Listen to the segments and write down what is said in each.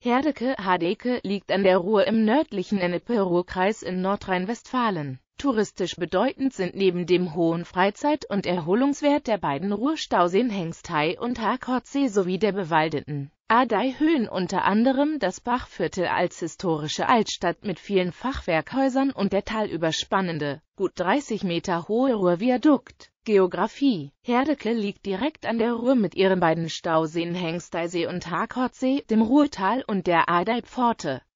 Herdecke Hadeke liegt an der Ruhr im nördlichen ennepe ruhrkreis in Nordrhein-Westfalen. Touristisch bedeutend sind neben dem hohen Freizeit- und Erholungswert der beiden Ruhrstauseen Hengsthai und Harkortsee sowie der bewaldeten Ardei-Höhen unter anderem das Bachviertel als historische Altstadt mit vielen Fachwerkhäusern und der talüberspannende, gut 30 Meter hohe Ruhrviadukt. Geografie Herdecke liegt direkt an der Ruhr mit ihren beiden Stauseen Hengsteysee und Harkortsee, dem Ruhrtal und der Ardey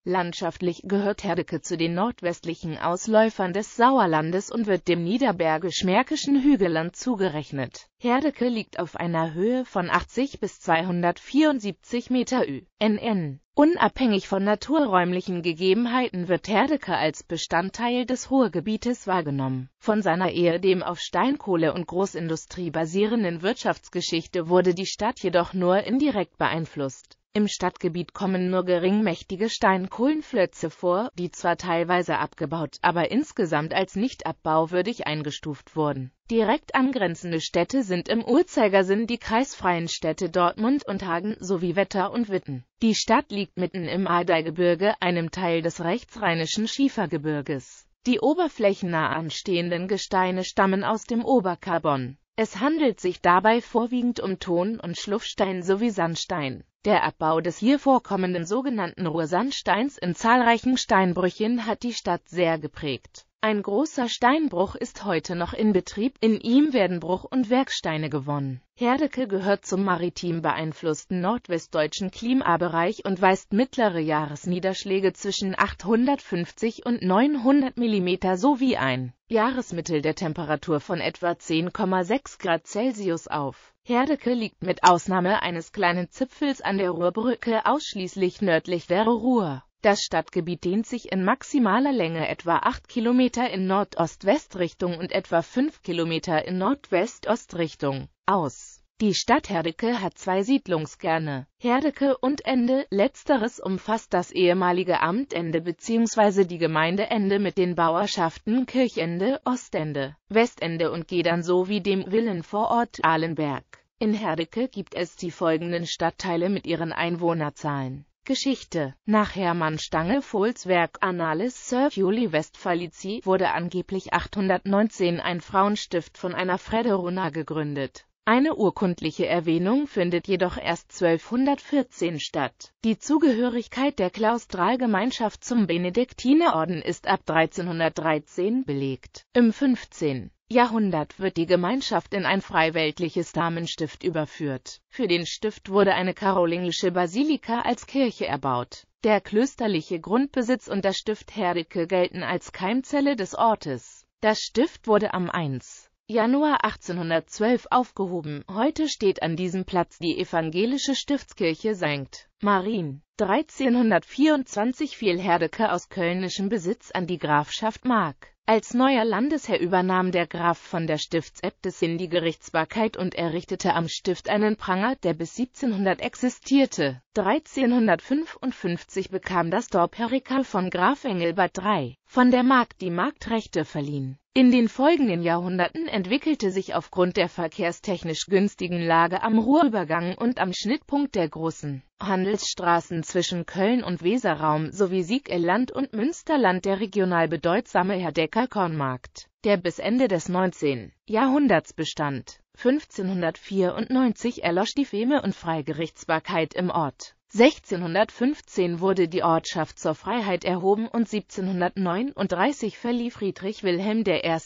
Landschaftlich gehört Herdecke zu den nordwestlichen Ausläufern des Sauerlandes und wird dem niederbergisch-märkischen Hügelland zugerechnet. Herdecke liegt auf einer Höhe von 80 bis 274 Meter NN. Unabhängig von naturräumlichen Gegebenheiten wird Herdecke als Bestandteil des Ruhrgebietes wahrgenommen. Von seiner eher dem auf Steinkohle und Großindustrie basierenden Wirtschaftsgeschichte wurde die Stadt jedoch nur indirekt beeinflusst. Im Stadtgebiet kommen nur geringmächtige Steinkohlenflötze vor, die zwar teilweise abgebaut, aber insgesamt als nicht abbauwürdig eingestuft wurden. Direkt angrenzende Städte sind im Uhrzeigersinn die kreisfreien Städte Dortmund und Hagen sowie Wetter und Witten. Die Stadt liegt mitten im Ardeigebirge, einem Teil des rechtsrheinischen Schiefergebirges. Die oberflächennah anstehenden Gesteine stammen aus dem Oberkarbon. Es handelt sich dabei vorwiegend um Ton- und Schluffstein sowie Sandstein. Der Abbau des hier vorkommenden sogenannten Ruhrsandsteins in zahlreichen Steinbrüchen hat die Stadt sehr geprägt ein großer Steinbruch ist heute noch in Betrieb, in ihm werden Bruch- und Werksteine gewonnen. Herdecke gehört zum maritim beeinflussten nordwestdeutschen Klimabereich und weist mittlere Jahresniederschläge zwischen 850 und 900 mm sowie ein Jahresmittel der Temperatur von etwa 10,6 Grad Celsius auf. Herdecke liegt mit Ausnahme eines kleinen Zipfels an der Ruhrbrücke ausschließlich nördlich der Ruhr. Das Stadtgebiet dehnt sich in maximaler Länge etwa 8 Kilometer in Nordost-West-Richtung und etwa 5 Kilometer in Nordwest-Ost-Richtung aus. Die Stadt Herdecke hat zwei Siedlungskerne, Herdecke und Ende. Letzteres umfasst das ehemalige Amt Ende bzw. die Gemeinde Ende mit den Bauerschaften Kirchende, Ostende, Westende und Gedern sowie dem Villenvorort Ahlenberg. In Herdecke gibt es die folgenden Stadtteile mit ihren Einwohnerzahlen. Geschichte. Nach Hermann Stange Fohls Werk Annales Servuli Westfalici wurde angeblich 819 ein Frauenstift von einer Frederuna gegründet. Eine urkundliche Erwähnung findet jedoch erst 1214 statt. Die Zugehörigkeit der Klaustralgemeinschaft zum Benediktinerorden ist ab 1313 belegt. Im 15. Jahrhundert wird die Gemeinschaft in ein freiweltliches Damenstift überführt. Für den Stift wurde eine karolingische Basilika als Kirche erbaut. Der klösterliche Grundbesitz und das Stift Herdecke gelten als Keimzelle des Ortes. Das Stift wurde am 1. Januar 1812 aufgehoben. Heute steht an diesem Platz die evangelische Stiftskirche St. Marien. 1324 fiel Herdecke aus kölnischem Besitz an die Grafschaft Mark. Als neuer Landesherr übernahm der Graf von der Stiftsäbtissin die Gerichtsbarkeit und errichtete am Stift einen Pranger, der bis 1700 existierte. 1355 bekam das Dorp Herrical von Graf Engelbert III. von der Mark die Marktrechte verliehen in den folgenden Jahrhunderten entwickelte sich aufgrund der verkehrstechnisch günstigen Lage am Ruhrübergang und am Schnittpunkt der großen Handelsstraßen zwischen Köln und Weserraum sowie Siegelland und Münsterland der regional bedeutsame Herdecker Kornmarkt, der bis Ende des 19. Jahrhunderts bestand. 1594 erlosch die Feme und Freigerichtsbarkeit im Ort. 1615 wurde die Ortschaft zur Freiheit erhoben und 1739 verlieh Friedrich Wilhelm I.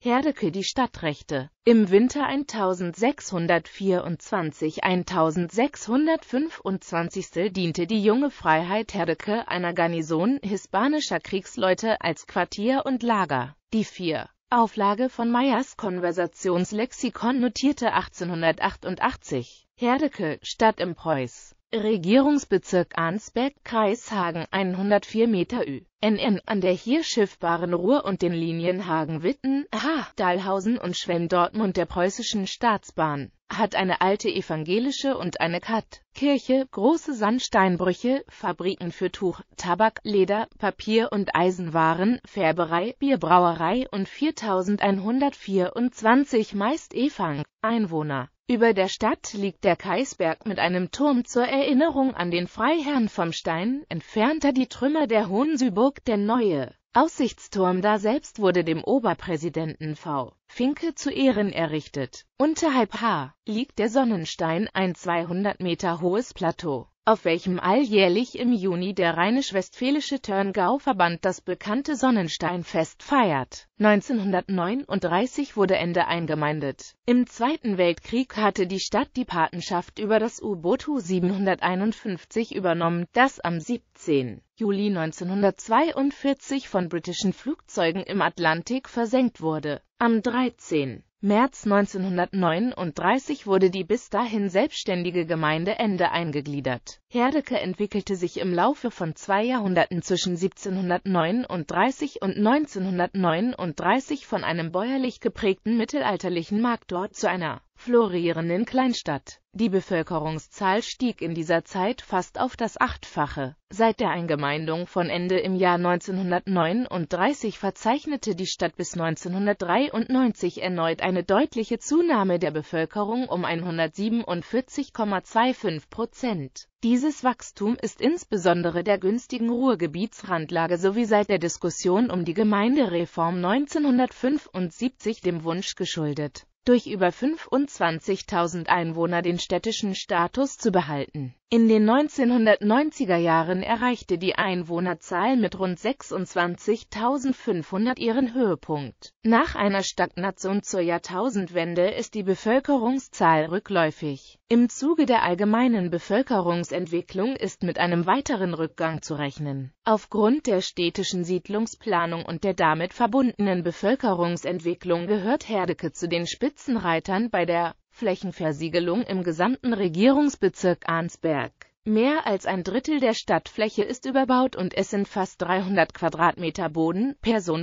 Herdecke die Stadtrechte. Im Winter 1624-1625 diente die junge Freiheit Herdecke einer Garnison hispanischer Kriegsleute als Quartier und Lager. Die vier Auflage von Meyers Konversationslexikon notierte 1888 Herdecke, Stadt im Preuß. Regierungsbezirk Arnsberg, Kreis Hagen, 104 Meter Ü. NN, an der hier schiffbaren Ruhr und den Linien Hagen-Witten, H. Dahlhausen und Schwemm-Dortmund der preußischen Staatsbahn, hat eine alte evangelische und eine Kat. Kirche, große Sandsteinbrüche, Fabriken für Tuch, Tabak, Leder, Papier und Eisenwaren, Färberei, Bierbrauerei und 4124 meist Efang, Einwohner. Über der Stadt liegt der Kaisberg mit einem Turm zur Erinnerung an den Freiherrn vom Stein, entfernter die Trümmer der Hohensüburg der neue. Aussichtsturm da selbst wurde dem Oberpräsidenten V. Finke zu Ehren errichtet. Unterhalb H liegt der Sonnenstein, ein 200 Meter hohes Plateau auf welchem alljährlich im Juni der rheinisch-westfälische Törngau-Verband das bekannte Sonnensteinfest feiert. 1939 wurde Ende eingemeindet. Im Zweiten Weltkrieg hatte die Stadt die Patenschaft über das U-Boot U-751 übernommen, das am 17. Juli 1942 von britischen Flugzeugen im Atlantik versenkt wurde. Am 13. März 1939 wurde die bis dahin selbstständige Gemeinde Ende eingegliedert. Herdecke entwickelte sich im Laufe von zwei Jahrhunderten zwischen 1739 und 1939 von einem bäuerlich geprägten mittelalterlichen Marktort zu einer florierenden Kleinstadt. Die Bevölkerungszahl stieg in dieser Zeit fast auf das Achtfache. Seit der Eingemeindung von Ende im Jahr 1939 verzeichnete die Stadt bis 1993 erneut eine deutliche Zunahme der Bevölkerung um 147,25 Prozent. Dieses Wachstum ist insbesondere der günstigen Ruhrgebietsrandlage sowie seit der Diskussion um die Gemeindereform 1975 dem Wunsch geschuldet durch über 25.000 Einwohner den städtischen Status zu behalten. In den 1990er Jahren erreichte die Einwohnerzahl mit rund 26.500 ihren Höhepunkt. Nach einer Stagnation zur Jahrtausendwende ist die Bevölkerungszahl rückläufig. Im Zuge der allgemeinen Bevölkerungsentwicklung ist mit einem weiteren Rückgang zu rechnen Aufgrund der städtischen Siedlungsplanung und der damit verbundenen Bevölkerungsentwicklung gehört Herdecke zu den Spitzenreitern bei der Flächenversiegelung im gesamten Regierungsbezirk Arnsberg. Mehr als ein Drittel der Stadtfläche ist überbaut und es sind fast 300 Quadratmeter Boden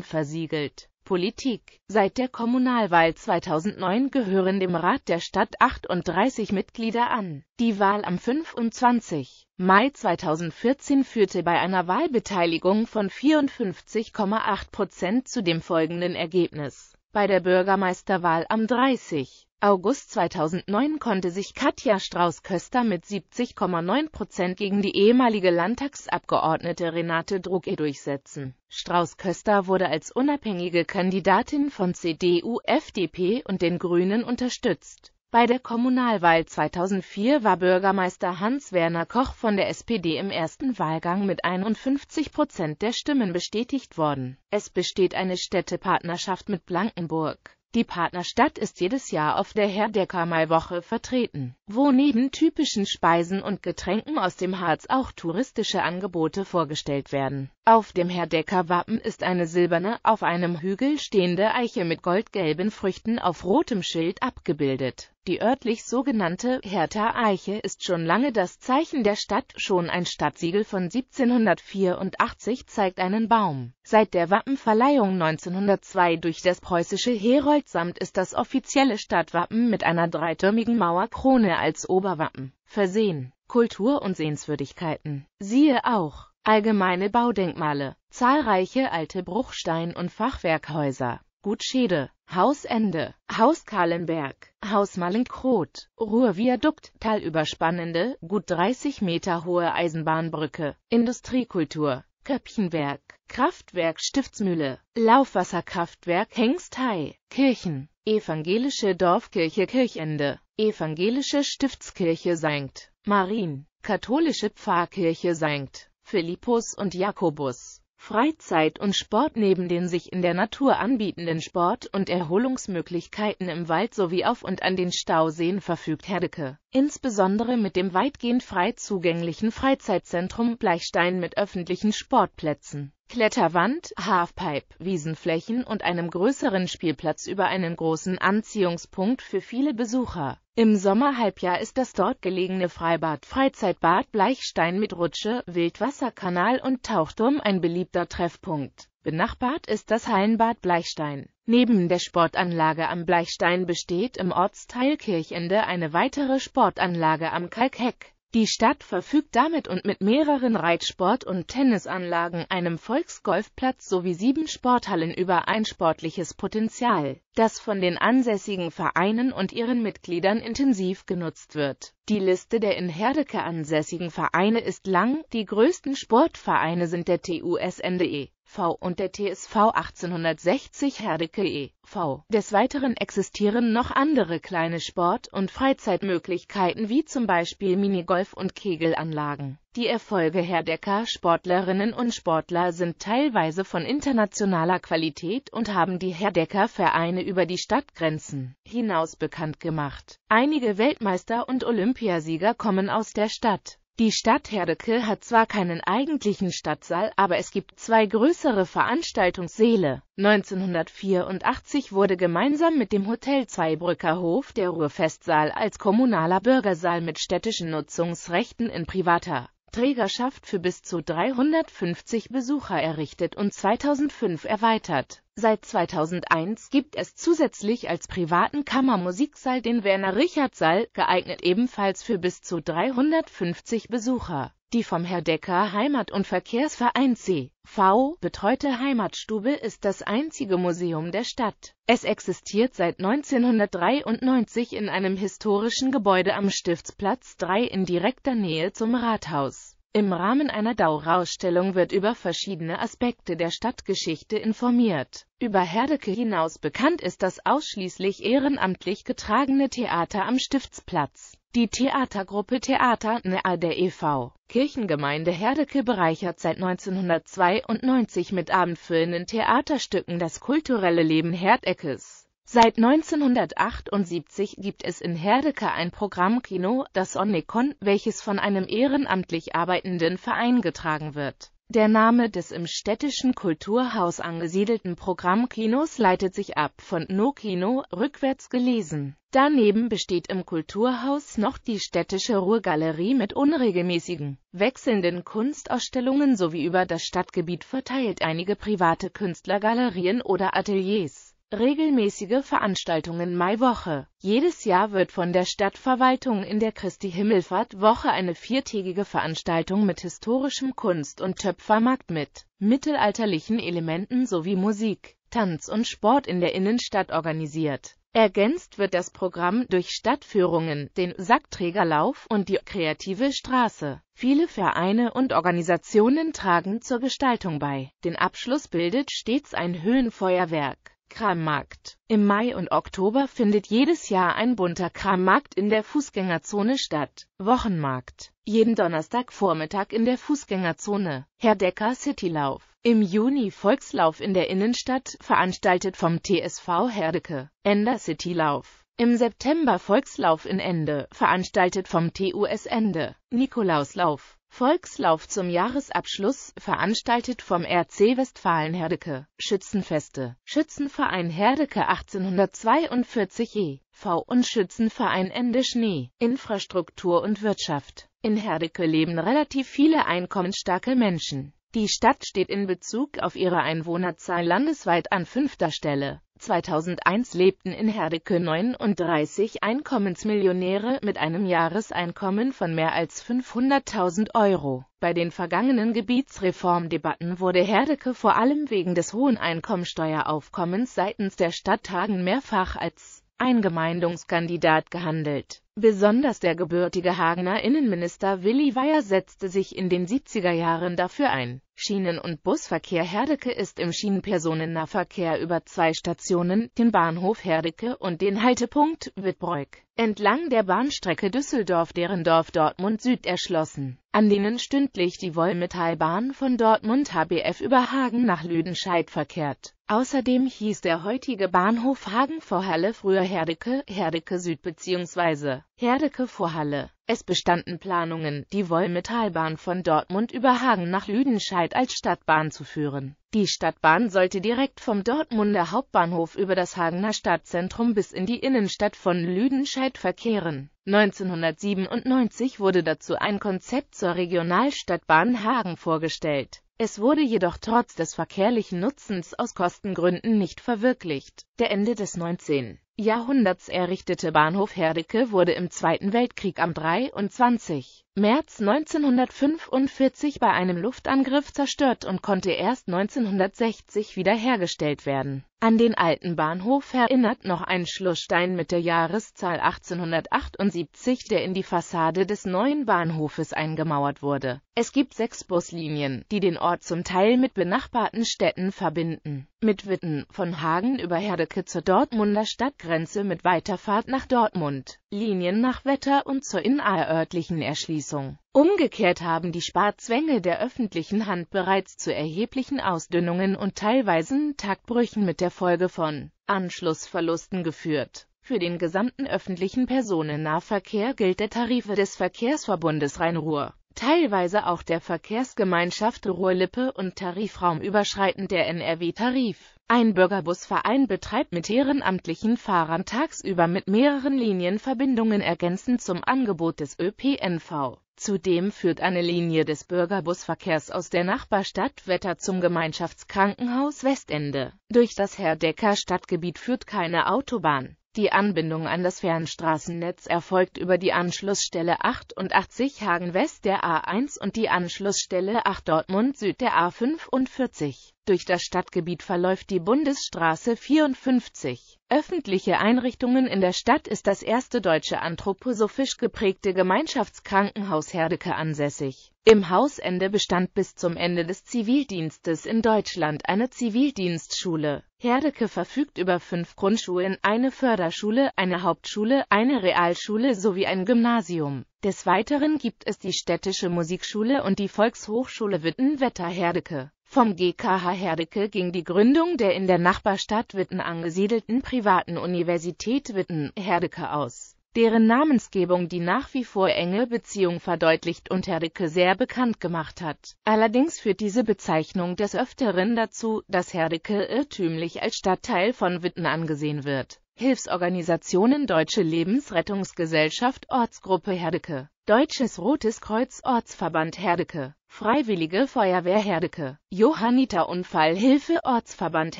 versiegelt. Politik. Seit der Kommunalwahl 2009 gehören dem Rat der Stadt 38 Mitglieder an. Die Wahl am 25. Mai 2014 führte bei einer Wahlbeteiligung von 54,8 Prozent zu dem folgenden Ergebnis. Bei der Bürgermeisterwahl am 30. August 2009 konnte sich Katja Strauß-Köster mit 70,9 Prozent gegen die ehemalige Landtagsabgeordnete Renate Drucke durchsetzen. Strauß-Köster wurde als unabhängige Kandidatin von CDU, FDP und den Grünen unterstützt. Bei der Kommunalwahl 2004 war Bürgermeister Hans-Werner Koch von der SPD im ersten Wahlgang mit 51 Prozent der Stimmen bestätigt worden. Es besteht eine Städtepartnerschaft mit Blankenburg. Die Partnerstadt ist jedes Jahr auf der Herdeckermalwoche vertreten, wo neben typischen Speisen und Getränken aus dem Harz auch touristische Angebote vorgestellt werden. Auf dem Herdecker-Wappen ist eine silberne, auf einem Hügel stehende Eiche mit goldgelben Früchten auf rotem Schild abgebildet. Die örtlich sogenannte Hertha Eiche ist schon lange das Zeichen der Stadt, schon ein Stadtsiegel von 1784 zeigt einen Baum. Seit der Wappenverleihung 1902 durch das preußische Heroldsamt ist das offizielle Stadtwappen mit einer dreitürmigen Mauerkrone als Oberwappen versehen. Kultur und Sehenswürdigkeiten. Siehe auch Allgemeine Baudenkmale, zahlreiche alte Bruchstein- und Fachwerkhäuser, Gutschede, Hausende, Haus Kahlenberg, Haus Mallenkrot, Ruhrviadukt, talüberspannende, gut 30 Meter hohe Eisenbahnbrücke, Industriekultur, Köpchenwerk, Kraftwerk Stiftsmühle, Laufwasserkraftwerk Hengsthei, Kirchen, Evangelische Dorfkirche Kirchende, Evangelische Stiftskirche St. Marien, Katholische Pfarrkirche St. Philippus und Jakobus. Freizeit und Sport neben den sich in der Natur anbietenden Sport- und Erholungsmöglichkeiten im Wald sowie auf und an den Stauseen verfügt Herdecke. Insbesondere mit dem weitgehend frei zugänglichen Freizeitzentrum Bleichstein mit öffentlichen Sportplätzen, Kletterwand, Halfpipe, Wiesenflächen und einem größeren Spielplatz über einen großen Anziehungspunkt für viele Besucher. Im Sommerhalbjahr ist das dort gelegene Freibad Freizeitbad Bleichstein mit Rutsche, Wildwasserkanal und Tauchturm ein beliebter Treffpunkt. Benachbart ist das Hallenbad Bleichstein. Neben der Sportanlage am Bleichstein besteht im Ortsteil Kirchende eine weitere Sportanlage am Kalkheck. Die Stadt verfügt damit und mit mehreren Reitsport- und Tennisanlagen, einem Volksgolfplatz sowie sieben Sporthallen über ein sportliches Potenzial, das von den ansässigen Vereinen und ihren Mitgliedern intensiv genutzt wird. Die Liste der in Herdecke ansässigen Vereine ist lang, die größten Sportvereine sind der TUSNDE, V und der TSV 1860 Herdecke e.V. Des Weiteren existieren noch andere kleine Sport- und Freizeitmöglichkeiten wie zum Beispiel Minigolf und Kegelanlagen. Die Erfolge Herdecker Sportlerinnen und Sportler sind teilweise von internationaler Qualität und haben die Herdecker Vereine über die Stadtgrenzen hinaus bekannt gemacht. Einige Weltmeister und Olympiasieger kommen aus der Stadt. Die Stadt Herdecke hat zwar keinen eigentlichen Stadtsaal, aber es gibt zwei größere Veranstaltungssäle. 1984 wurde gemeinsam mit dem Hotel Zweibrücker Hof der Ruhrfestsaal als kommunaler Bürgersaal mit städtischen Nutzungsrechten in privater Trägerschaft für bis zu 350 Besucher errichtet und 2005 erweitert. Seit 2001 gibt es zusätzlich als privaten Kammermusiksaal den Werner-Richardt-Saal, geeignet ebenfalls für bis zu 350 Besucher. Die vom Herdecker Heimat- und Verkehrsverein C.V. betreute Heimatstube ist das einzige Museum der Stadt. Es existiert seit 1993 in einem historischen Gebäude am Stiftsplatz 3 in direkter Nähe zum Rathaus. Im Rahmen einer Dauerausstellung wird über verschiedene Aspekte der Stadtgeschichte informiert. Über Herdecke hinaus bekannt ist das ausschließlich ehrenamtlich getragene Theater am Stiftsplatz. Die Theatergruppe Theater Nea der e.V. Kirchengemeinde Herdecke bereichert seit 1992 mit abendfüllenden Theaterstücken das kulturelle Leben Herdeckes. Seit 1978 gibt es in Herdecke ein Programmkino, das Onekon, welches von einem ehrenamtlich arbeitenden Verein getragen wird. Der Name des im städtischen Kulturhaus angesiedelten Programmkinos leitet sich ab von No-Kino, rückwärts gelesen. Daneben besteht im Kulturhaus noch die städtische Ruhrgalerie mit unregelmäßigen, wechselnden Kunstausstellungen sowie über das Stadtgebiet verteilt einige private Künstlergalerien oder Ateliers regelmäßige Veranstaltungen Maiwoche. Jedes Jahr wird von der Stadtverwaltung in der Christi Himmelfahrt Woche eine viertägige Veranstaltung mit historischem Kunst- und Töpfermarkt mit mittelalterlichen Elementen sowie Musik, Tanz und Sport in der Innenstadt organisiert. Ergänzt wird das Programm durch Stadtführungen, den Sackträgerlauf und die kreative Straße. Viele Vereine und Organisationen tragen zur Gestaltung bei. Den Abschluss bildet stets ein Höhenfeuerwerk. Krammarkt. Im Mai und Oktober findet jedes Jahr ein bunter Krammarkt in der Fußgängerzone statt. Wochenmarkt. Jeden Donnerstagvormittag in der Fußgängerzone. Herdecker Citylauf. Im Juni Volkslauf in der Innenstadt, veranstaltet vom TSV Herdecke. Ender Citylauf. Im September Volkslauf in Ende, veranstaltet vom TUS Ende. Nikolauslauf. Volkslauf zum Jahresabschluss, veranstaltet vom RC Westfalen-Herdecke, Schützenfeste, Schützenverein Herdecke 1842 e.V. und Schützenverein Ende Schnee, Infrastruktur und Wirtschaft. In Herdecke leben relativ viele einkommensstarke Menschen. Die Stadt steht in Bezug auf ihre Einwohnerzahl landesweit an fünfter Stelle. 2001 lebten in Herdecke 39 Einkommensmillionäre mit einem Jahreseinkommen von mehr als 500.000 Euro. Bei den vergangenen Gebietsreformdebatten wurde Herdecke vor allem wegen des hohen Einkommensteueraufkommens seitens der Stadt Hagen mehrfach als Eingemeindungskandidat gehandelt. Besonders der gebürtige Hagener Innenminister Willi Weyer setzte sich in den 70er Jahren dafür ein, Schienen- und Busverkehr Herdecke ist im Schienenpersonennahverkehr über zwei Stationen, den Bahnhof Herdecke und den Haltepunkt Wittbroek, entlang der Bahnstrecke Düsseldorf-Derendorf-Dortmund Süd erschlossen, an denen stündlich die Wollmetallbahn von Dortmund HBF über Hagen nach Lüdenscheid verkehrt Außerdem hieß der heutige Bahnhof Hagen-Vorhalle früher Herdecke, Herdecke Süd bzw. Herdecke-Vorhalle. Es bestanden Planungen, die Wollmetalbahn von Dortmund über Hagen nach Lüdenscheid als Stadtbahn zu führen. Die Stadtbahn sollte direkt vom Dortmunder Hauptbahnhof über das Hagener Stadtzentrum bis in die Innenstadt von Lüdenscheid verkehren. 1997 wurde dazu ein Konzept zur Regionalstadtbahn Hagen vorgestellt. Es wurde jedoch trotz des verkehrlichen Nutzens aus Kostengründen nicht verwirklicht. Der Ende des 19. Jahrhunderts errichtete Bahnhof Herdecke wurde im Zweiten Weltkrieg am 23. März 1945 bei einem Luftangriff zerstört und konnte erst 1960 wiederhergestellt werden. An den alten Bahnhof erinnert noch ein Schlussstein mit der Jahreszahl 1878, der in die Fassade des neuen Bahnhofes eingemauert wurde. Es gibt sechs Buslinien, die den Ort zum Teil mit benachbarten Städten verbinden. Mit Witten von Hagen über Herdecke zur Dortmunder Stadtgrenze mit Weiterfahrt nach Dortmund, Linien nach Wetter und zur innerörtlichen Erschließung. Schließung. Umgekehrt haben die Sparzwänge der öffentlichen Hand bereits zu erheblichen Ausdünnungen und teilweisen Taktbrüchen mit der Folge von Anschlussverlusten geführt. Für den gesamten öffentlichen Personennahverkehr gilt der Tarife des Verkehrsverbundes Rhein-Ruhr teilweise auch der Verkehrsgemeinschaft Ruhr-Lippe und tarifraumüberschreitend der NRW-Tarif. Ein Bürgerbusverein betreibt mit ehrenamtlichen Fahrern tagsüber mit mehreren Linien Verbindungen ergänzend zum Angebot des ÖPNV. Zudem führt eine Linie des Bürgerbusverkehrs aus der Nachbarstadt Wetter zum Gemeinschaftskrankenhaus Westende. Durch das Herdecker Stadtgebiet führt keine Autobahn. Die Anbindung an das Fernstraßennetz erfolgt über die Anschlussstelle 88 Hagen West der A1 und die Anschlussstelle 8 Dortmund Süd der A45. Durch das Stadtgebiet verläuft die Bundesstraße 54. Öffentliche Einrichtungen in der Stadt ist das erste deutsche anthroposophisch geprägte Gemeinschaftskrankenhaus Herdecke ansässig. Im Hausende bestand bis zum Ende des Zivildienstes in Deutschland eine Zivildienstschule. Herdecke verfügt über fünf Grundschulen, eine Förderschule, eine Hauptschule, eine Realschule sowie ein Gymnasium. Des Weiteren gibt es die Städtische Musikschule und die Volkshochschule Wittenwetter herdecke vom GKH Herdecke ging die Gründung der in der Nachbarstadt Witten angesiedelten privaten Universität Witten-Herdecke aus, deren Namensgebung die nach wie vor enge Beziehung verdeutlicht und Herdecke sehr bekannt gemacht hat. Allerdings führt diese Bezeichnung des Öfteren dazu, dass Herdecke irrtümlich als Stadtteil von Witten angesehen wird. Hilfsorganisationen Deutsche Lebensrettungsgesellschaft Ortsgruppe Herdecke Deutsches Rotes Kreuz Ortsverband Herdecke, Freiwillige Feuerwehr Herdecke, Johanniter Unfallhilfe Ortsverband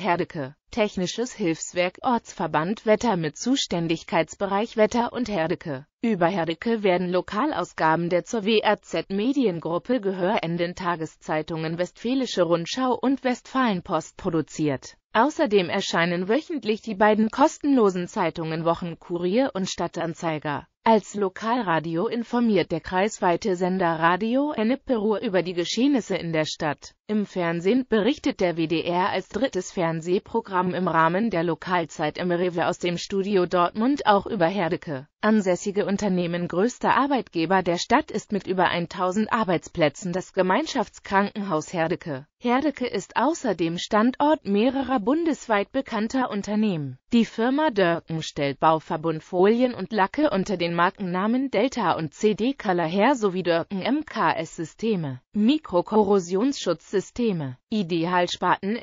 Herdecke, Technisches Hilfswerk Ortsverband Wetter mit Zuständigkeitsbereich Wetter und Herdecke. Über Herdecke werden Lokalausgaben der zur WRZ Mediengruppe gehörenden Tageszeitungen Westfälische Rundschau und Westfalenpost produziert. Außerdem erscheinen wöchentlich die beiden kostenlosen Zeitungen Wochenkurier und Stadtanzeiger. Als Lokalradio informiert der kreisweite Sender Radio Ennepe Ruhr über die Geschehnisse in der Stadt. Im Fernsehen berichtet der WDR als drittes Fernsehprogramm im Rahmen der Lokalzeit im Rewe aus dem Studio Dortmund auch über Herdecke. Ansässige Unternehmen größter Arbeitgeber der Stadt ist mit über 1000 Arbeitsplätzen das Gemeinschaftskrankenhaus Herdecke. Herdecke ist außerdem Standort mehrerer bundesweit bekannter Unternehmen. Die Firma Dörken stellt Bauverbund Folien und Lacke unter den Markennamen Delta und CD Color her sowie Dörken MKS Systeme. Mikrokorrosionsschutzsysteme Systeme. Ideal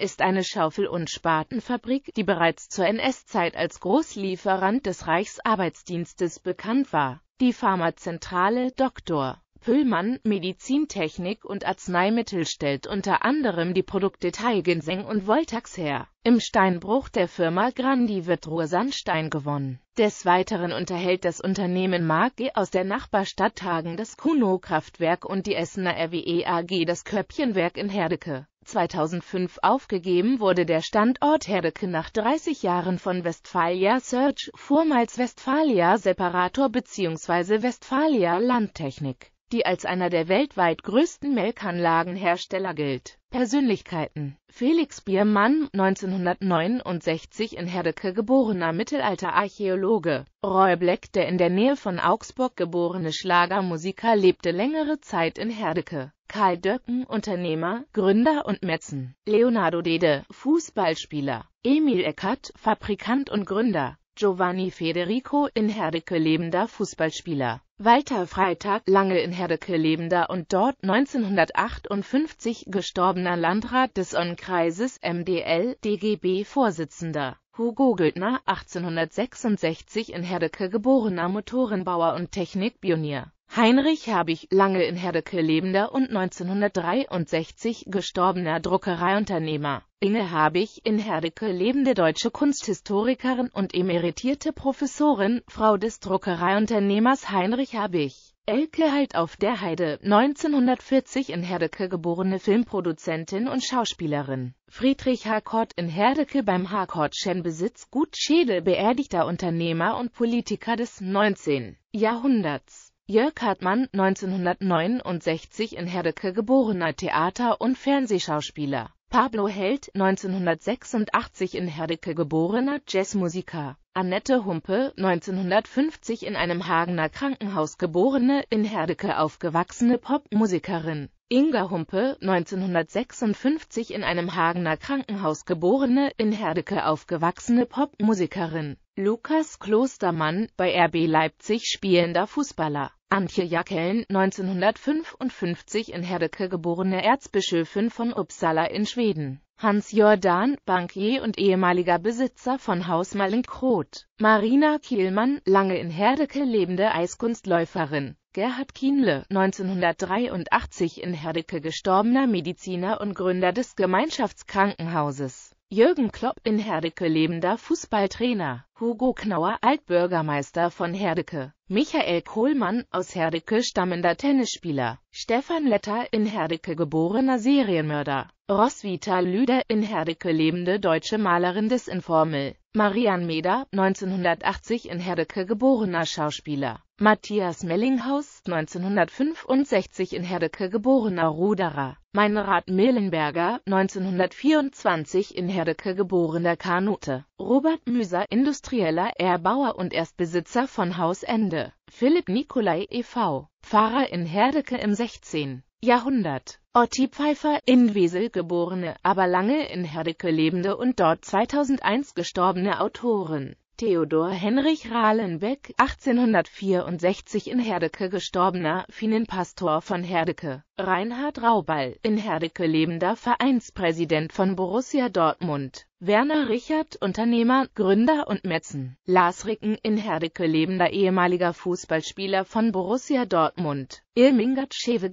ist eine Schaufel- und Spatenfabrik, die bereits zur NS-Zeit als Großlieferant des Reichsarbeitsdienstes bekannt war. Die Pharmazentrale Dr. Püllmann Medizintechnik und Arzneimittel stellt unter anderem die Produkte Ginseng und Voltax her. Im Steinbruch der Firma Grandi wird Ruhrsandstein gewonnen. Des Weiteren unterhält das Unternehmen Marke aus der Nachbarstadt Hagen das Kuno-Kraftwerk und die Essener RWE AG das Köppchenwerk in Herdecke. 2005 aufgegeben wurde der Standort Herdecke nach 30 Jahren von Westphalia Search, vormals Westphalia Separator bzw. Westphalia Landtechnik die als einer der weltweit größten Melkanlagenhersteller gilt. Persönlichkeiten Felix Biermann, 1969 in Herdecke geborener Mittelalterarchäologe. Roy Black, der in der Nähe von Augsburg geborene Schlagermusiker, lebte längere Zeit in Herdecke. Karl Döcken, Unternehmer, Gründer und Metzen. Leonardo Dede, Fußballspieler. Emil Eckert, Fabrikant und Gründer. Giovanni Federico in Herdecke lebender Fußballspieler. Walter Freitag, lange in Herdecke lebender und dort 1958 gestorbener Landrat des Onkreises MDL, DGB-Vorsitzender. Hugo Gödner, 1866 in Herdecke geborener Motorenbauer und Technikpionier. Heinrich Herbig, lange in Herdecke lebender und 1963 gestorbener Druckereiunternehmer. Inge Herbig, in Herdecke lebende deutsche Kunsthistorikerin und emeritierte Professorin, Frau des Druckereiunternehmers Heinrich Herbig. Elke Halt auf der Heide, 1940 in Herdecke geborene Filmproduzentin und Schauspielerin. Friedrich Harcourt in Herdecke beim Harcourtschen Besitz Gut Schädel, beerdigter Unternehmer und Politiker des 19. Jahrhunderts. Jörg Hartmann, 1969 in Herdecke geborener Theater- und Fernsehschauspieler. Pablo Held, 1986 in Herdecke geborener Jazzmusiker. Annette Humpe, 1950 in einem Hagener Krankenhaus geborene, in Herdecke aufgewachsene Popmusikerin. Inga Humpe, 1956 in einem Hagener Krankenhaus geborene, in Herdecke aufgewachsene Popmusikerin. Lukas Klostermann, bei RB Leipzig spielender Fußballer. Antje Jackeln, 1955 in Herdecke geborene Erzbischöfin von Uppsala in Schweden. Hans Jordan, Bankier und ehemaliger Besitzer von Haus Malenkroth. Marina Kielmann, lange in Herdecke lebende Eiskunstläuferin. Gerhard Kienle, 1983 in Herdecke gestorbener Mediziner und Gründer des Gemeinschaftskrankenhauses. Jürgen Klopp in Herdecke lebender Fußballtrainer. Hugo Knauer, Altbürgermeister von Herdecke, Michael Kohlmann, aus Herdecke stammender Tennisspieler, Stefan Letter, in Herdecke geborener Serienmörder, Roswitha Lüder, in Herdecke lebende deutsche Malerin des Informel, Marian Meder, 1980 in Herdecke geborener Schauspieler, Matthias Mellinghaus, 1965 in Herdecke geborener Ruderer, Meinrad Millenberger, 1924 in Herdecke geborener Kanute, Robert Müser, Industrie industrieller Erbauer und Erstbesitzer von Haus Ende. Philipp Nikolai e.V., Pfarrer in Herdecke im 16. Jahrhundert. Otti Pfeiffer, in Wesel geborene, aber lange in Herdecke lebende und dort 2001 gestorbene Autorin. Theodor Henrich Rahlenbeck, 1864 in Herdecke gestorbener Finnenpastor von Herdecke, Reinhard Raubal, in Herdecke lebender Vereinspräsident von Borussia Dortmund, Werner Richard, Unternehmer, Gründer und Metzen. Lars Ricken in Herdecke lebender ehemaliger Fußballspieler von Borussia Dortmund. Ilmingard schewe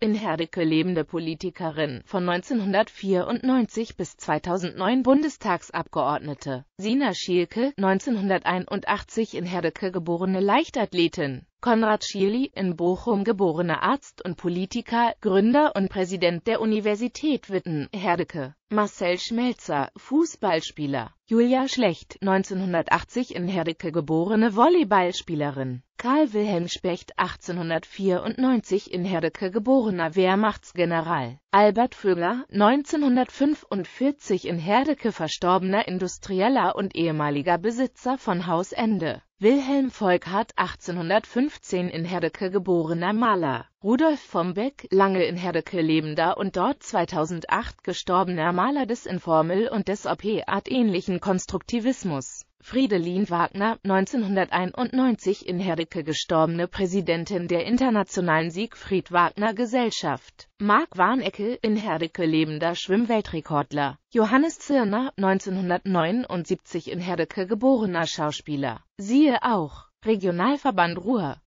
in Herdecke lebende Politikerin von 1994 bis 2009 Bundestagsabgeordnete. Sina Schielke, 1981 in Herdecke geborene Leichtathletin. Konrad Schierli, in Bochum geborener Arzt und Politiker, Gründer und Präsident der Universität Witten-Herdecke, Marcel Schmelzer, Fußballspieler, Julia Schlecht, 1980 in Herdecke geborene Volleyballspielerin, Karl Wilhelm Specht, 1894 in Herdecke geborener Wehrmachtsgeneral, Albert Vögler, 1945 in Herdecke verstorbener Industrieller und ehemaliger Besitzer von Hausende. Wilhelm Volkhardt 1815 in Herdecke geborener Maler, Rudolf vom Beck, lange in Herdecke lebender und dort 2008 gestorbener Maler des Informel und des OP-Art ähnlichen Konstruktivismus Friedelin Wagner, 1991 in Herdecke gestorbene Präsidentin der Internationalen Siegfried Wagner Gesellschaft, Marc Warnecke, in Herdecke lebender Schwimmweltrekordler, Johannes Zirner, 1979 in Herdecke geborener Schauspieler, siehe auch, Regionalverband Ruhr